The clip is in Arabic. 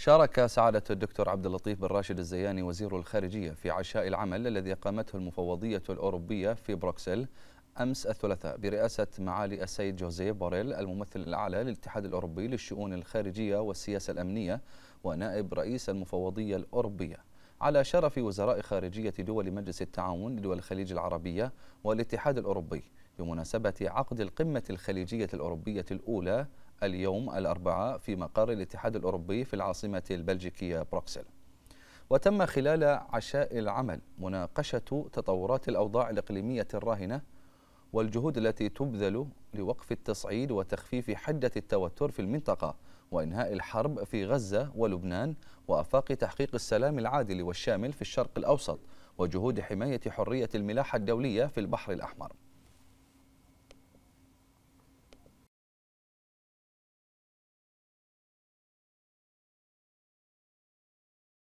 شارك سعادة الدكتور عبد اللطيف بن راشد الزياني وزير الخارجية في عشاء العمل الذي قامته المفوضية الأوروبية في بروكسل أمس الثلاثاء برئاسة معالي السيد جوزيه بوريل الممثل الأعلى للاتحاد الأوروبي للشؤون الخارجية والسياسة الأمنية ونائب رئيس المفوضية الأوروبية على شرف وزراء خارجية دول مجلس التعاون لدول الخليج العربية والاتحاد الأوروبي بمناسبة عقد القمة الخليجية الأوروبية الأولى اليوم الأربعاء في مقر الاتحاد الأوروبي في العاصمة البلجيكية بروكسل وتم خلال عشاء العمل مناقشة تطورات الأوضاع الإقليمية الراهنة والجهود التي تبذل لوقف التصعيد وتخفيف حدة التوتر في المنطقة وإنهاء الحرب في غزة ولبنان وأفاق تحقيق السلام العادل والشامل في الشرق الأوسط وجهود حماية حرية الملاحة الدولية في البحر الأحمر